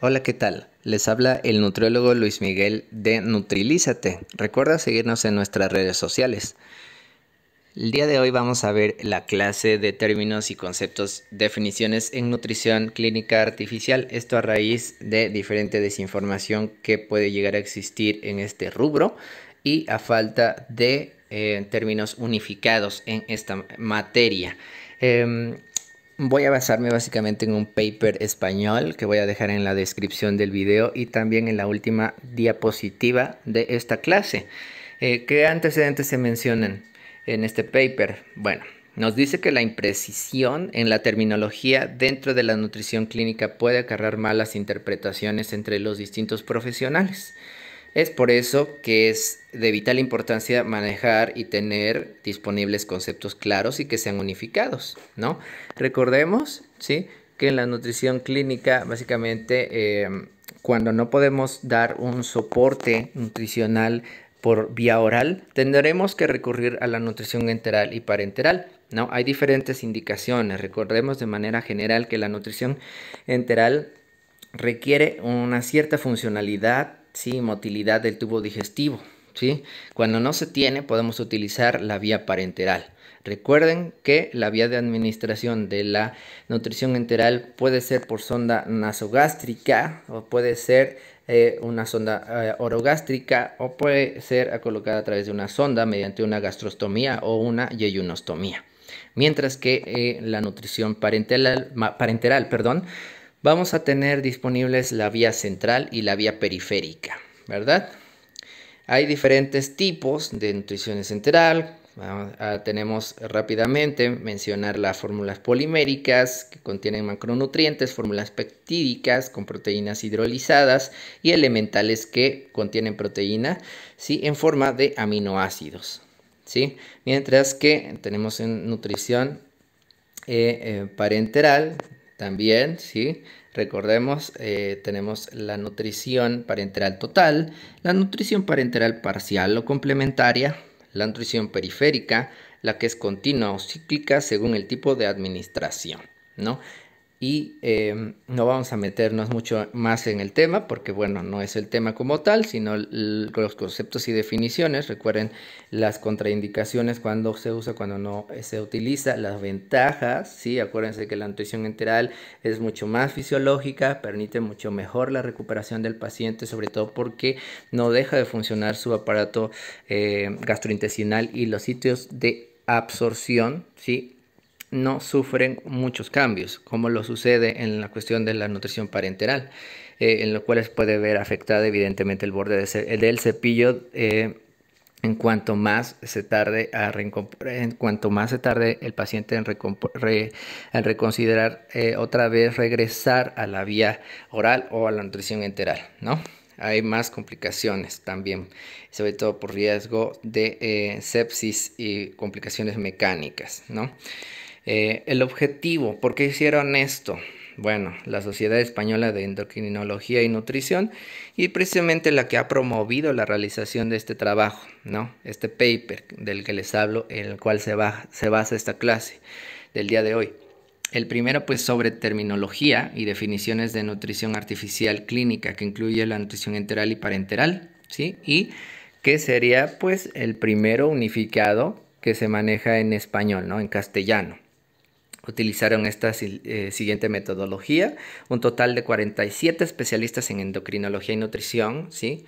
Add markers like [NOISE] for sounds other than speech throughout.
Hola, ¿qué tal? Les habla el nutriólogo Luis Miguel de Nutrilízate. Recuerda seguirnos en nuestras redes sociales. El día de hoy vamos a ver la clase de términos y conceptos, definiciones en nutrición clínica artificial. Esto a raíz de diferente desinformación que puede llegar a existir en este rubro y a falta de eh, términos unificados en esta materia. Em, Voy a basarme básicamente en un paper español que voy a dejar en la descripción del video y también en la última diapositiva de esta clase. Eh, ¿Qué antecedentes se mencionan en este paper? Bueno, nos dice que la imprecisión en la terminología dentro de la nutrición clínica puede acarrear malas interpretaciones entre los distintos profesionales. Es por eso que es de vital importancia manejar y tener disponibles conceptos claros y que sean unificados, ¿no? Recordemos, ¿sí? Que en la nutrición clínica, básicamente, em, cuando no podemos dar un soporte nutricional por vía oral, tendremos que recurrir a la nutrición enteral y parenteral. ¿no? Hay diferentes indicaciones. Recordemos de manera general que la nutrición enteral requiere una cierta funcionalidad ¿sí? motilidad del tubo digestivo. ¿sí? Cuando no se tiene, podemos utilizar la vía parenteral. Recuerden que la vía de administración de la nutrición enteral puede ser por sonda nasogástrica o puede ser eh, una sonda eh, orogástrica o puede ser colocada a través de una sonda mediante una gastrostomía o una yeyunostomía. Mientras que eh, la nutrición parenteral, parenteral perdón, vamos a tener disponibles la vía central y la vía periférica, ¿verdad? Hay diferentes tipos de nutrición central. tenemos rápidamente mencionar las fórmulas poliméricas que contienen macronutrientes, fórmulas peptídicas con proteínas hidrolizadas y elementales que contienen proteína ¿sí? en forma de aminoácidos. ¿sí? Mientras que tenemos en nutrición eh, eh, parenteral también, ¿sí? Recordemos, eh, tenemos la nutrición parenteral total, la nutrición parenteral parcial o complementaria, la nutrición periférica, la que es continua o cíclica según el tipo de administración, ¿no? y em, no vamos a meternos mucho más en el tema porque bueno no es el tema como tal sino los conceptos y definiciones recuerden las contraindicaciones cuando se usa cuando no se utiliza las ventajas sí acuérdense que la nutrición enteral es mucho más fisiológica permite mucho mejor la recuperación del paciente sobre todo porque no deja de funcionar su aparato eh, gastrointestinal y los sitios de absorción sí no sufren muchos cambios, como lo sucede en la cuestión de la nutrición parenteral, eh, en lo cual se puede ver afectada evidentemente el borde del cepillo. Eh, en cuanto más se tarde a en cuanto más se tarde el paciente en, en reconsiderar eh, otra vez regresar a la vía oral o a la nutrición enteral, ¿no? Hay más complicaciones también, sobre todo por riesgo de sepsis y complicaciones mecánicas, ¿no? Eh, el objetivo, ¿por qué hicieron esto? Bueno, la Sociedad Española de Endocrinología y Nutrición y precisamente la que ha promovido la realización de este trabajo, ¿no? Este paper del que les hablo, en el cual se, se basa esta clase del día de hoy. El primero, pues, sobre terminología y definiciones de nutrición artificial clínica, que incluye la nutrición enteral y parenteral, ¿sí? Y que sería, pues, el primero unificado que se maneja en español, ¿no? En castellano utilizaron esta eh, siguiente metodología. Un total de 47 especialistas en endocrinología y nutrición, ¿sí?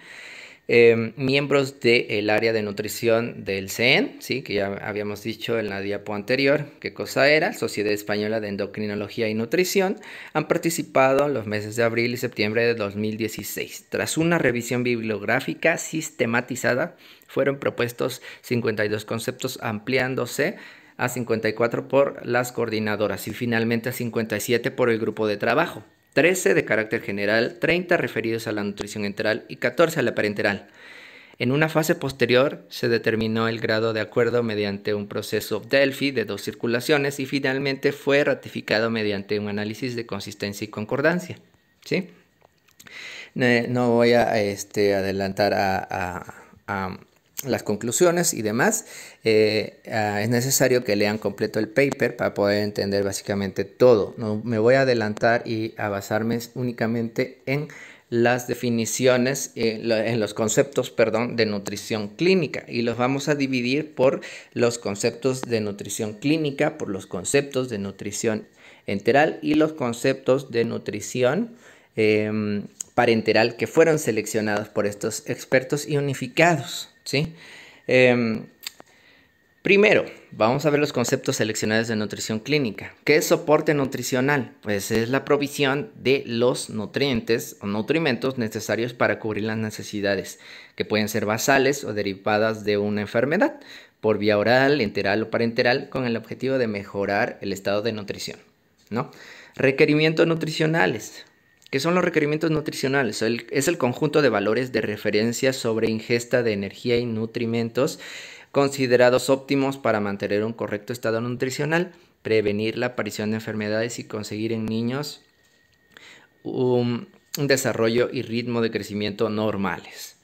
Em, miembros del área de nutrición del CEN, ¿sí? que ya habíamos dicho en la diapo anterior qué cosa era, Sociedad Española de Endocrinología y Nutrición, han participado en los meses de abril y septiembre de 2016. Tras una revisión bibliográfica sistematizada, fueron propuestos 52 conceptos ampliándose a 54 por las coordinadoras y finalmente a 57 por el grupo de trabajo. 13 de carácter general, 30 referidos a la nutrición enteral y 14 a la parenteral. En una fase posterior se determinó el grado de acuerdo mediante un proceso Delphi de dos circulaciones y finalmente fue ratificado mediante un análisis de consistencia y concordancia. ¿Sí? No, voy a este, adelantar a las conclusiones y demás, eh, ah, es necesario que lean completo el paper para poder entender básicamente todo. No me voy a adelantar y a basarme únicamente en las definiciones, eh, en los conceptos, perdón, de nutrición clínica y los vamos a dividir por los conceptos de nutrición clínica, por los conceptos de nutrición enteral y los conceptos de nutrición em, parenteral que fueron seleccionados por estos expertos y unificados. ¿sí? Em, primero, vamos a ver los conceptos seleccionados de nutrición clínica. ¿Qué es soporte nutricional? Pues es la provisión de los nutrientes o nutrimentos necesarios para cubrir las necesidades, que pueden ser basales o derivadas de una enfermedad, por vía oral, enteral o parenteral, con el objetivo de mejorar el estado de nutrición, ¿no? Requerimientos nutricionales. ¿Qué son los requerimientos nutricionales. es el conjunto de valores de referencia sobre ingesta de energía y nutrimentos considerados óptimos para mantener un correcto estado nutricional, prevenir la aparición de enfermedades y conseguir en niños un, desarrollo y ritmo de crecimiento normales.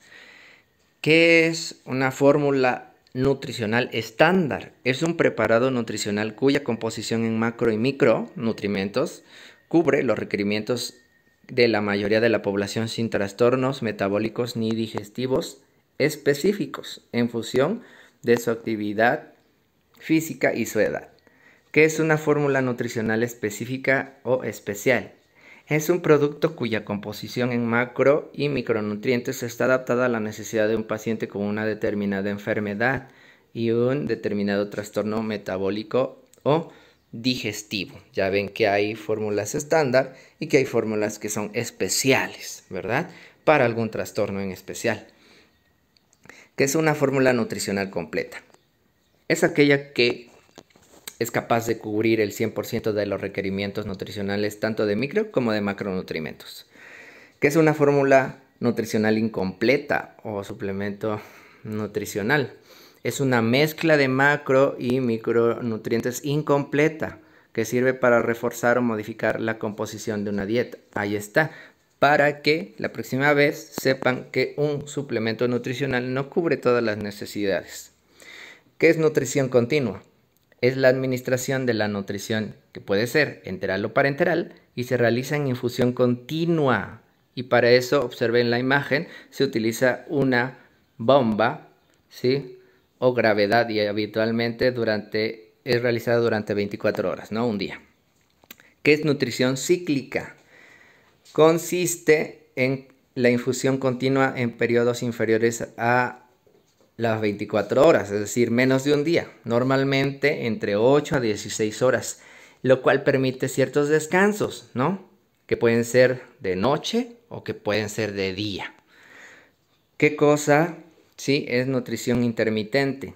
¿Qué es una fórmula nutricional estándar? Es un preparado nutricional cuya composición en macro y micro nutrimentos cubre los requerimientos de la mayoría de la población sin trastornos metabólicos ni digestivos específicos en función de su actividad física y su edad, que es una fórmula nutricional específica o especial. Es un producto cuya composición en macro y micronutrientes está adaptada a la necesidad de un paciente con una determinada enfermedad y un determinado trastorno metabólico o digestivo. Ya ven que hay fórmulas estándar y que hay fórmulas que son especiales, ¿verdad? Para algún trastorno en especial. ¿Qué es una fórmula nutricional completa. Es aquella que es capaz de cubrir el 100% de los requerimientos nutricionales tanto de micro como de macronutrimentos. ¿Qué es una fórmula nutricional incompleta o suplemento nutricional es una mezcla de macro y micronutrientes incompleta que sirve para reforzar o modificar la composición de una dieta. Ahí está, para que la próxima vez sepan que un suplemento nutricional no cubre todas las necesidades. ¿Qué es nutrición continua? Es la administración de la nutrición, que puede ser enteral o parenteral, y se realiza en infusión continua. Y para eso, observen la imagen, se utiliza una bomba, ¿sí? o gravedad y habitualmente durante, es realizada durante 24 horas, no un día. ¿Qué es nutrición cíclica? Consiste en la infusión continua en periodos inferiores a las 24 horas, es decir, menos de un día, normalmente entre 8 a 16 horas, lo cual permite ciertos descansos, ¿no? Que pueden ser de noche o que pueden ser de día. ¿Qué cosa ¿sí? es nutrición intermitente.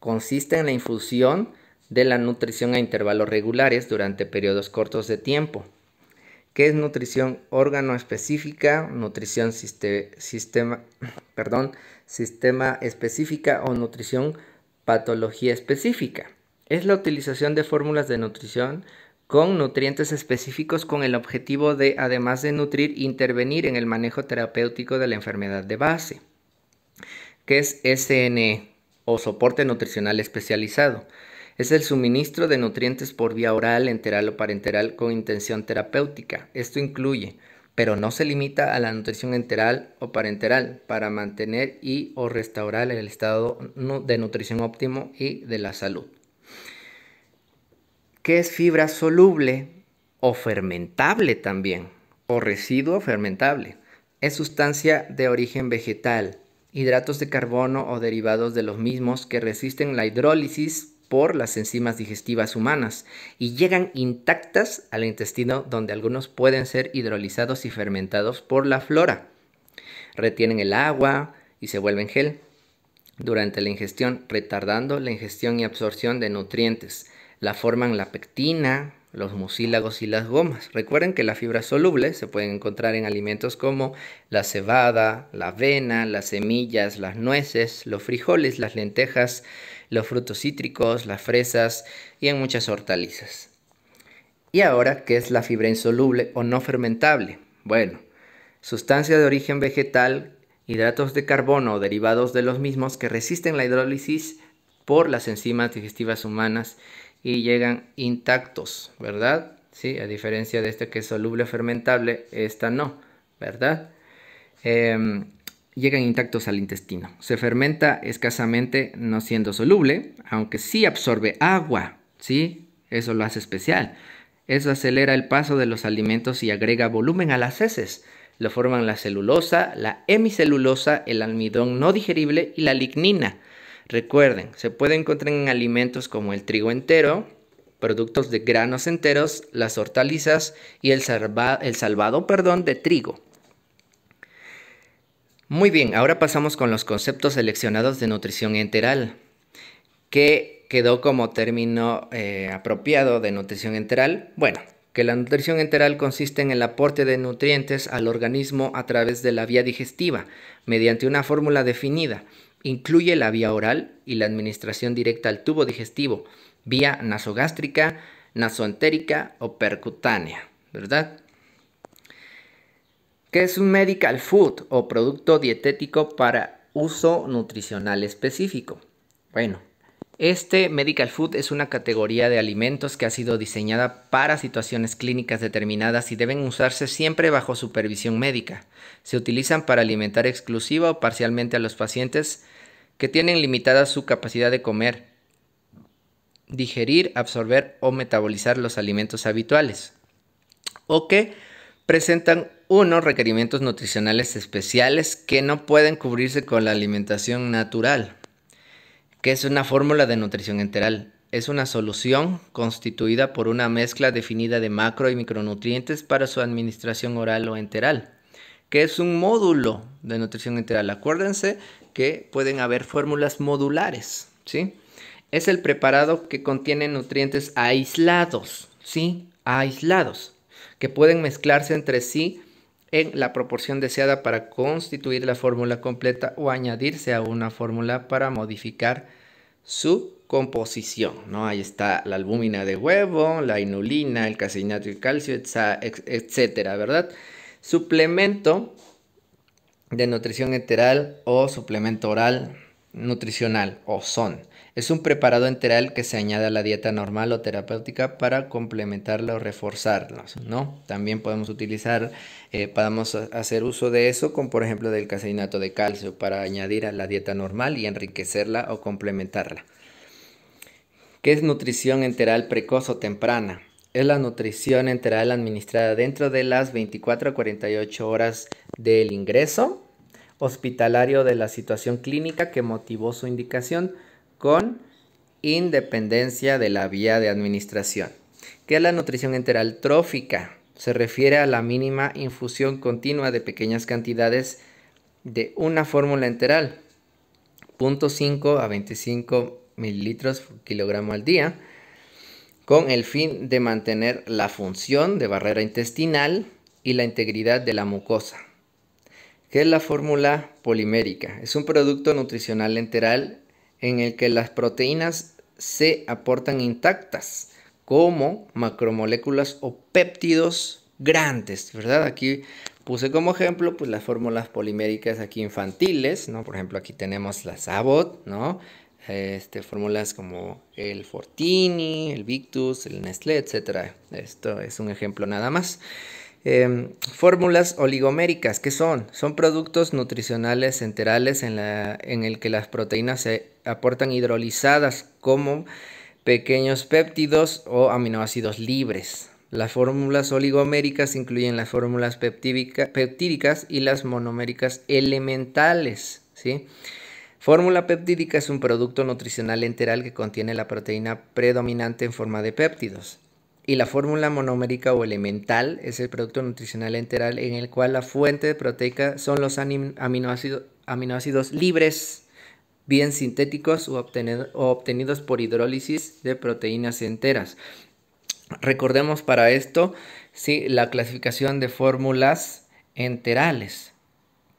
Consiste en la infusión de la nutrición a intervalos regulares durante periodos cortos de tiempo, ¿Qué es nutrición órgano específica, nutrición sistema, [CLEARS THROAT] sistema específica o nutrición patología específica. Es la utilización de fórmulas de nutrición con nutrientes específicos con el objetivo de, además de nutrir, intervenir en el manejo terapéutico de la enfermedad de base. ¿Qué es SNE o soporte nutricional especializado? Es el suministro de nutrientes por vía oral, enteral o parenteral con intención terapéutica. Esto incluye, pero no se limita a la nutrición enteral o parenteral para mantener y o restaurar el estado de nutrición óptimo y de la salud. ¿Qué es fibra soluble o fermentable también? O residuo fermentable. Es sustancia de origen vegetal hidratos de carbono o derivados de los mismos que resisten la hidrólisis por las enzimas digestivas humanas y llegan intactas al intestino donde algunos pueden ser hidrolizados y fermentados por la flora. Retienen el agua y se vuelven gel durante la ingestión, retardando la ingestión y absorción de nutrientes. La forman la pectina, los mucílagos y las gomas. Recuerden que la fibra soluble se puede encontrar en alimentos como la cebada, la avena, las semillas, las nueces, los frijoles, las lentejas, los frutos cítricos, las fresas y en muchas hortalizas. Y ahora, ¿qué es la fibra insoluble o no fermentable? Bueno, sustancia de origen vegetal, hidratos de carbono o derivados de los mismos que resisten la hidrólisis por las enzimas digestivas humanas y llegan intactos, ¿verdad? Sí, a diferencia de este que es soluble fermentable, esta no, ¿verdad? Em, llegan intactos al intestino. Se fermenta escasamente no siendo soluble, aunque sí absorbe agua, ¿sí? Eso lo hace especial. Eso acelera el paso de los alimentos y agrega volumen a las heces. Lo forman la celulosa, la hemicelulosa, el almidón no digerible y la lignina. Recuerden, se puede encontrar en alimentos como el trigo entero, productos de granos enteros, las hortalizas y el, salvado perdón, de trigo. Muy bien, ahora pasamos con los conceptos seleccionados de nutrición enteral, que quedó como término eh, apropiado de nutrición enteral. Bueno, que la nutrición enteral consiste en el aporte de nutrientes al organismo a través de la vía digestiva, mediante una fórmula definida. Incluye la vía oral y la administración directa al tubo digestivo, vía nasogástrica, nasoentérica o percutánea, ¿verdad? ¿Qué es un medical food o producto dietético para uso nutricional específico? Bueno, este medical food es una categoría de alimentos que ha sido diseñada para situaciones clínicas determinadas y deben usarse siempre bajo supervisión médica. Se utilizan para alimentar exclusiva o parcialmente a los pacientes que tienen limitada su capacidad de comer, digerir, absorber o metabolizar los alimentos habituales, o que presentan unos requerimientos nutricionales especiales que no pueden cubrirse con la alimentación natural, que es una fórmula de nutrición enteral. Es una solución constituida por una mezcla definida de macro y micronutrientes para su administración oral o enteral que es un módulo de nutrición integral. Acuérdense que pueden haber fórmulas modulares, ¿sí? Es el preparado que contiene nutrientes aislados, ¿sí? Aislados, que pueden mezclarse entre sí en la proporción deseada para constituir la fórmula completa o añadirse a una fórmula para modificar su composición. ¿no? Ahí está la albúmina de huevo, la inulina, el caseinato y el calcio, etcétera, ¿verdad? suplemento de nutrición enteral o suplemento oral nutricional o SON. Es un preparado enteral que se añade a la dieta normal o terapéutica para complementarla o reforzarla, ¿no? También podemos utilizar, eh, podemos hacer uso de eso con, por ejemplo, del caseinato de calcio para añadir a la dieta normal y enriquecerla o complementarla. ¿Qué es nutrición enteral precoz o temprana? es la nutrición enteral administrada dentro de las 24 a 48 horas del ingreso hospitalario de la situación clínica que motivó su indicación con independencia de la vía de administración. ¿Qué es la nutrición enteral trófica? Se refiere a la mínima infusión continua de pequeñas cantidades de una fórmula enteral, 0.5 a 25 mililitros por kilogramo al día, con el fin de mantener la función de barrera intestinal y la integridad de la mucosa, ¿Qué es la fórmula polimérica. Es un producto nutricional enteral en el que las proteínas se aportan intactas como macromoléculas o péptidos grandes, ¿verdad? Aquí puse como ejemplo pues las fórmulas poliméricas aquí infantiles, ¿no? Por ejemplo, aquí tenemos la Sabot, ¿no? Este, fórmulas como el Fortini, el Victus, el Nestlé, etc. Esto es un ejemplo nada más. Em, fórmulas oligoméricas, ¿qué son? Son productos nutricionales enterales en, la, en el que las proteínas se aportan hidrolizadas como pequeños péptidos o aminoácidos libres. Las fórmulas oligoméricas incluyen las fórmulas peptídicas y las monoméricas elementales, ¿sí? Fórmula peptídica es un producto nutricional enteral que contiene la proteína predominante en forma de péptidos. Y la fórmula monomérica o elemental es el producto nutricional enteral en el cual la fuente de proteica son los aminoácidos libres, bien sintéticos o, obtenidos por hidrólisis de proteínas enteras. Recordemos para esto ¿sí? la clasificación de fórmulas enterales.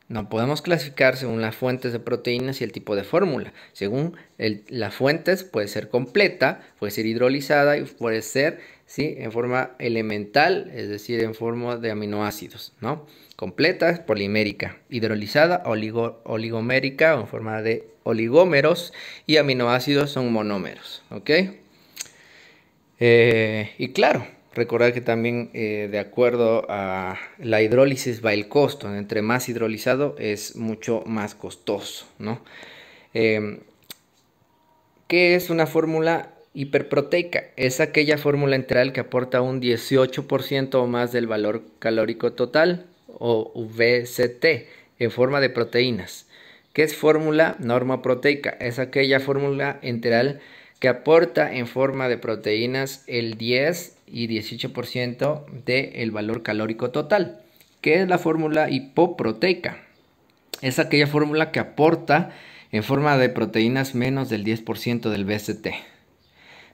No podemos clasificar según las fuentes de proteínas y el tipo de fórmula. Según las fuentes, puede ser completa, puede ser hidrolizada y puede ser ¿sí? en forma elemental, es decir, en forma de aminoácidos. ¿no? Completa es polimérica, hidrolizada oligomérica en forma de oligómeros y aminoácidos son monómeros. ¿ok? Eh, y claro, Recordar que también eh, de acuerdo a la hidrólisis va el costo. Entre más hidrolizado es mucho más costoso, ¿no? Em, ¿Qué es una fórmula hiperproteica? Es aquella fórmula enteral que aporta un 18% o más del valor calórico total o VCT en forma de proteínas. ¿Qué es fórmula normoproteica? Es aquella fórmula enteral que aporta en forma de proteínas el 10 y 18% del valor calórico total, que es la fórmula hipoproteica. Es aquella fórmula que aporta en forma de proteínas menos del 10% del BST.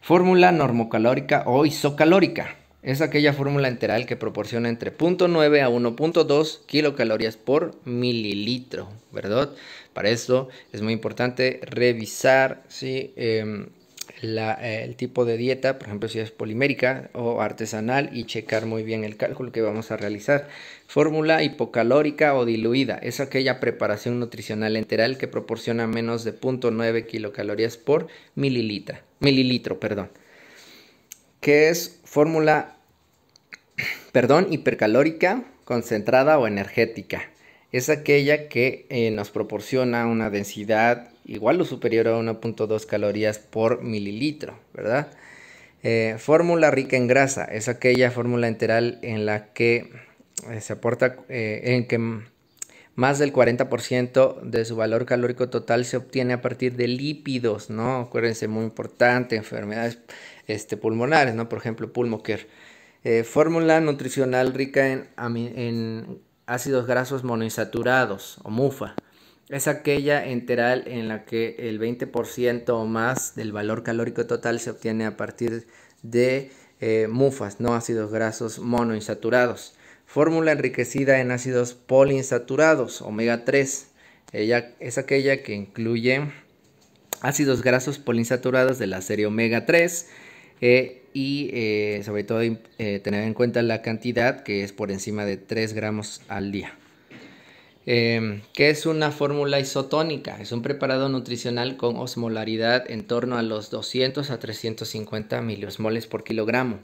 Fórmula normocalórica o isocalórica. Es aquella fórmula enteral que proporciona entre 0.9 a 1.2 kilocalorías por mililitro, ¿verdad? Para eso es muy importante revisar ¿sí? Em, eh, el tipo de dieta, por ejemplo si es polimérica o artesanal y checar muy bien el cálculo que vamos a realizar. Fórmula hipocalórica o diluida es aquella preparación nutricional enteral que proporciona menos de 0.9 kilocalorías por mililitro, mililitro perdón. que es fórmula [CLEARS THROAT] perdón, hipercalórica, concentrada o energética? Es aquella que eh, nos proporciona una densidad igual o superior a 1.2 calorías por mililitro, ¿verdad? Eh, fórmula rica en grasa es aquella fórmula enteral en la que eh, se aporta, eh, en que más del 40% de su valor calórico total se obtiene a partir de lípidos, ¿no? Acuérdense, muy importante, enfermedades este, pulmonares, ¿no? Por ejemplo, pulmoker fórmula nutricional rica en, en ácidos grasos monoinsaturados o MUFA es aquella enteral en la que el 20% o más del valor calórico total se obtiene a partir de eh, mufas, no ácidos grasos monoinsaturados. Fórmula enriquecida en ácidos polinsaturados omega 3. Ella es aquella que incluye ácidos grasos polinsaturados de la serie omega 3 eh, y eh, sobre todo tener en cuenta la cantidad que es por encima de 3 gramos al día. Em, ¿Qué es una fórmula isotónica? Es un preparado nutricional con osmolaridad en torno a los 200 a 350 miliosmoles por kilogramo.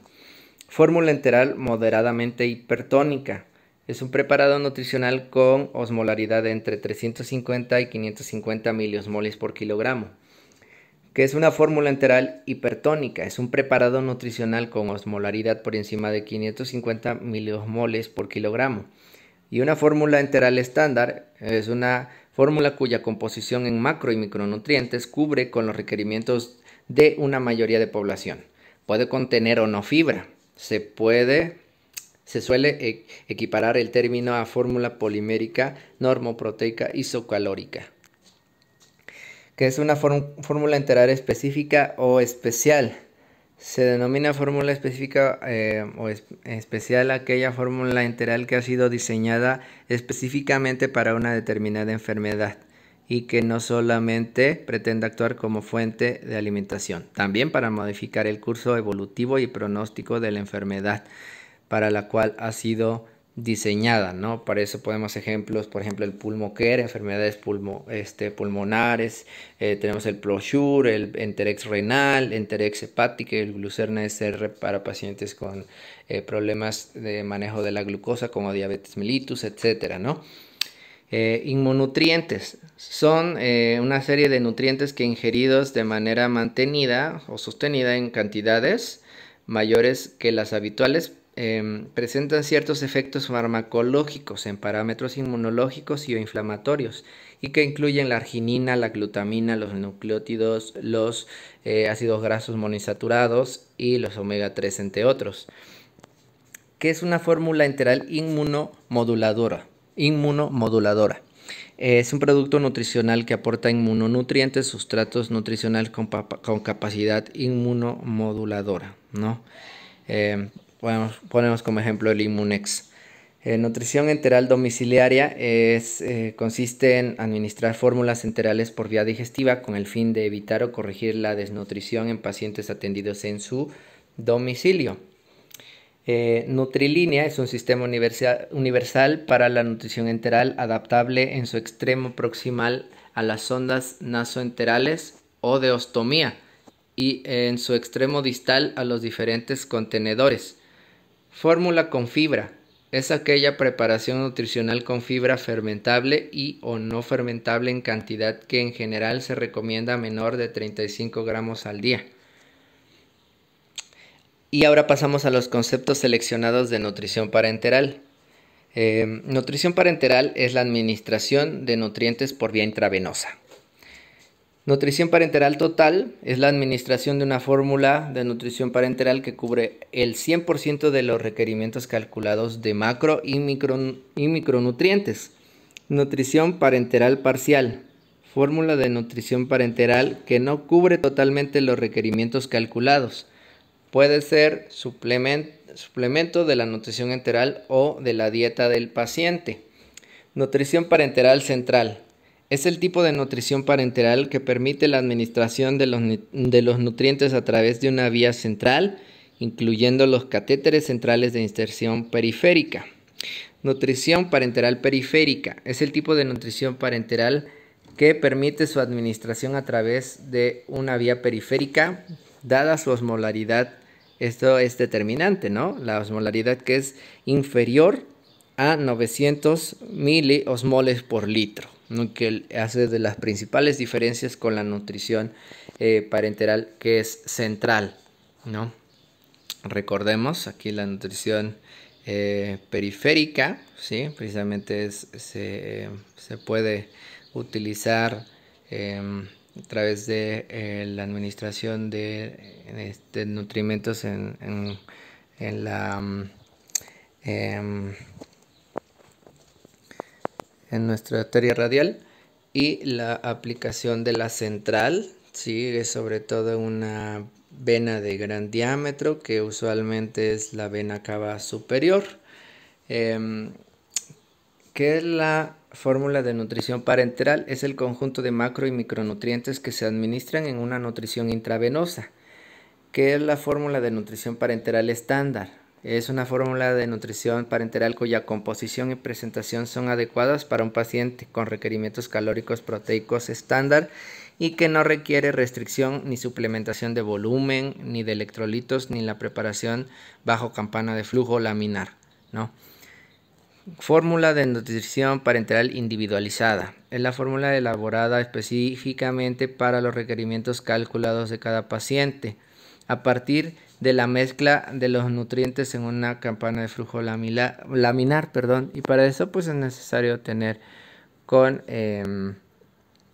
Fórmula enteral moderadamente hipertónica. Es un preparado nutricional con osmolaridad entre 350 y 550 miliosmoles por kilogramo. ¿Qué es una fórmula enteral hipertónica? Es un preparado nutricional con osmolaridad por encima de 550 miliosmoles por kilogramo. Y una fórmula enteral estándar es una fórmula cuya composición en macro y micronutrientes cubre con los requerimientos de una mayoría de población. Puede contener o no fibra. Se puede se suele e, equiparar el término a fórmula polimérica normoproteica isocalórica, que es una fórmula enteral específica o especial se denomina fórmula específica eh, o especial aquella fórmula enteral que ha sido diseñada específicamente para una determinada enfermedad y que no solamente pretende actuar como fuente de alimentación, también para modificar el curso evolutivo y pronóstico de la enfermedad para la cual ha sido diseñada, ¿no? Para eso podemos ejemplos, por ejemplo, el pulmoquer, enfermedades pulmo, este, pulmonares, eh, tenemos el ProSure, el Enterex renal, Enterex hepática, el Glucerna SR para pacientes con eh, problemas de manejo de la glucosa como diabetes mellitus, etcétera, ¿no? Eh, son una serie de nutrientes que ingeridos de manera mantenida o sostenida en cantidades mayores que las habituales Em, presentan ciertos efectos farmacológicos en parámetros inmunológicos y o inflamatorios y que incluyen la arginina, la glutamina, los nucleótidos, los eh, ácidos grasos monoinsaturados y los omega 3 entre otros, que es una fórmula enteral inmunomoduladora. inmunomoduladora. Es un producto nutricional que aporta inmunonutrientes, sustratos nutricionales con, capacidad inmunomoduladora, ¿no? Em, ponemos como ejemplo el Immunex. Eh, nutrición enteral domiciliaria eh, consiste en administrar fórmulas enterales por vía digestiva con el fin de evitar o corregir la desnutrición en pacientes atendidos en su domicilio. Eh, Nutrilínea es un sistema universal, universal para la nutrición enteral adaptable en su extremo proximal a las ondas nasoenterales o de ostomía y en su extremo distal a los diferentes contenedores. Fórmula con fibra. Es aquella preparación nutricional con fibra fermentable y o no fermentable en cantidad que en general se recomienda menor de 35 gramos al día. Y ahora pasamos a los conceptos seleccionados de nutrición parenteral. Eh, nutrición parenteral es la administración de nutrientes por vía intravenosa. Nutrición parenteral total es la administración de una fórmula de nutrición parenteral que cubre el 100% de los requerimientos calculados de macro y, micronutrientes. Nutrición parenteral parcial. Fórmula de nutrición parenteral que no cubre totalmente los requerimientos calculados. Puede ser suplemento de la nutrición enteral o de la dieta del paciente. Nutrición parenteral central es el tipo de nutrición parenteral que permite la administración de los, nutrientes a través de una vía central, incluyendo los catéteres centrales de inserción periférica. Nutrición parenteral periférica es el tipo de nutrición parenteral que permite su administración a través de una vía periférica, dada su osmolaridad. Esto es determinante, ¿no? La osmolaridad que es inferior a 900 miliosmoles por litro que hace de las principales diferencias con la nutrición eh, parenteral que es central, ¿no? Recordemos aquí la nutrición eh, periférica, ¿sí? Precisamente se, puede utilizar em, a través de eh, la administración de, este, nutrimentos en, en, en la... Em, en nuestra arteria radial y la aplicación de la central, ¿sí? es sobre todo una vena de gran diámetro que usualmente es la vena cava superior. Em, ¿Qué es la fórmula de nutrición parenteral es el conjunto de macro y micronutrientes que se administran en una nutrición intravenosa. ¿Qué es la fórmula de nutrición parenteral estándar? Es una fórmula de nutrición parenteral cuya composición y presentación son adecuadas para un paciente con requerimientos calóricos proteicos estándar y que no requiere restricción ni suplementación de volumen, ni de electrolitos, ni la preparación bajo campana de flujo laminar. ¿no? Fórmula de nutrición parenteral individualizada. Es la fórmula elaborada específicamente para los requerimientos calculados de cada paciente a partir de de la mezcla de los nutrientes en una campana de flujo laminar, perdón, y para eso pues es necesario tener con em,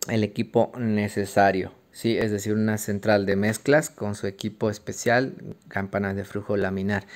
el equipo necesario, ¿sí? es decir, una central de mezclas con su equipo especial, campanas de flujo laminar.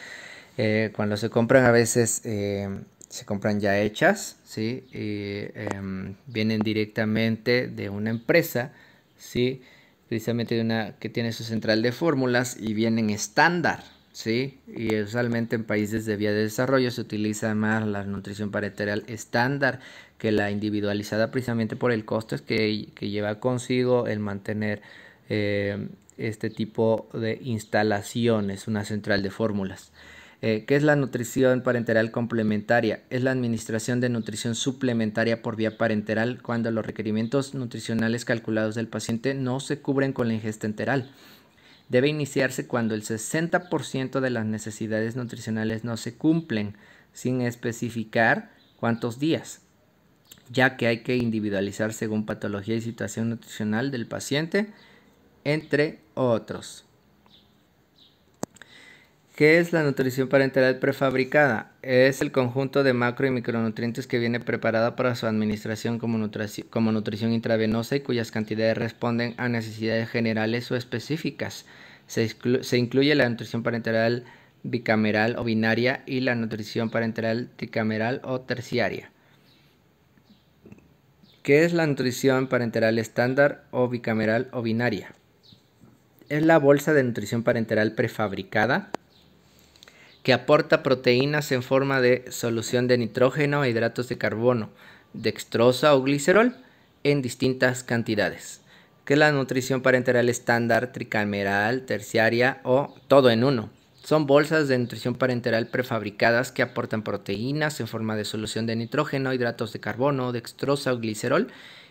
Eh, cuando se compran a veces em, se compran ya hechas, ¿sí? y em, vienen directamente de una empresa, ¿sí? precisamente de una que tiene su central de fórmulas y vienen estándar, ¿sí? Y usualmente en países de vía de desarrollo se utiliza más la nutrición parenteral estándar que la individualizada precisamente por el costo que, que lleva consigo el mantener eh, este tipo de instalaciones, una central de fórmulas. Eh, ¿Qué es la nutrición parenteral complementaria? Es la administración de nutrición suplementaria por vía parenteral cuando los requerimientos nutricionales calculados del paciente no se cubren con la ingesta enteral. Debe iniciarse cuando el 60% de las necesidades nutricionales no se cumplen, sin especificar cuántos días, ya que hay que individualizar según patología y situación nutricional del paciente, entre otros. ¿Qué es la nutrición parenteral prefabricada? Es el conjunto de macro y micronutrientes que viene preparada para su administración como, nutrición intravenosa y cuyas cantidades responden a necesidades generales o específicas. Se, se incluye la nutrición parenteral bicameral o binaria y la nutrición parenteral tricameral o terciaria. ¿Qué es la nutrición parenteral estándar o bicameral o binaria? Es la bolsa de nutrición parenteral prefabricada que aporta proteínas en forma de solución de nitrógeno e hidratos de carbono, dextrosa o glicerol en distintas cantidades, que es la nutrición parenteral estándar, tricameral, terciaria o todo en uno. Son bolsas de nutrición parenteral prefabricadas que aportan proteínas en forma de solución de nitrógeno, hidratos de carbono, dextrosa o glicerol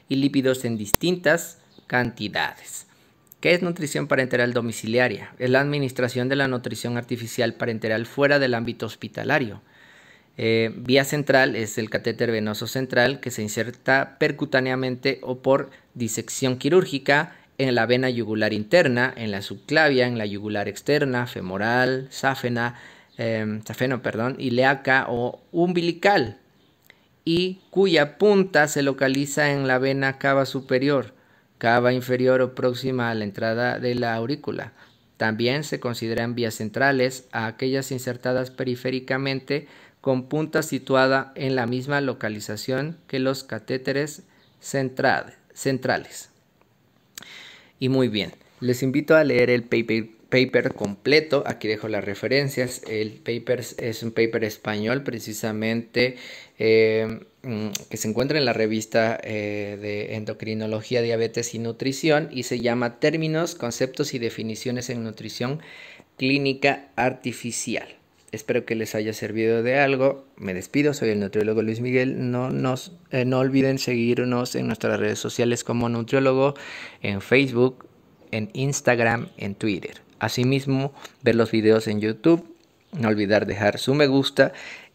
y lípidos en distintas cantidades. ¿Qué es nutrición parenteral domiciliaria? Es la administración de la nutrición artificial parenteral fuera del ámbito hospitalario. Eh, vía central es el catéter venoso central que se inserta percutáneamente o por disección quirúrgica en la vena yugular interna, en la subclavia, en la yugular externa, femoral, safena, em, safeno, perdón, ileaca o umbilical y cuya punta se localiza en la vena cava superior cava inferior o próxima a la entrada de la aurícula. También se consideran vías centrales a aquellas insertadas periféricamente con punta situada en la misma localización que los catéteres centrales. Y muy bien, les invito a leer el paper, paper completo, aquí dejo las referencias, el paper es un paper español precisamente. Eh, Mm, que se encuentra en la revista eh, de endocrinología, diabetes y nutrición y se llama Términos, conceptos y definiciones en nutrición clínica artificial. Espero que les haya servido de algo. Me despido, soy el nutriólogo Luis Miguel. No, nos, eh, no olviden seguirnos en nuestras redes sociales como nutriólogo, en Facebook, en Instagram, en Twitter. Asimismo, ver los videos en YouTube. No olvidar dejar su me gusta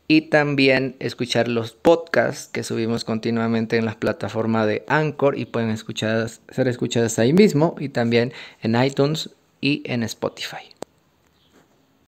y también escuchar los podcasts que subimos continuamente en la plataforma de Anchor y pueden ser escuchadas ahí mismo y también en iTunes y en Spotify.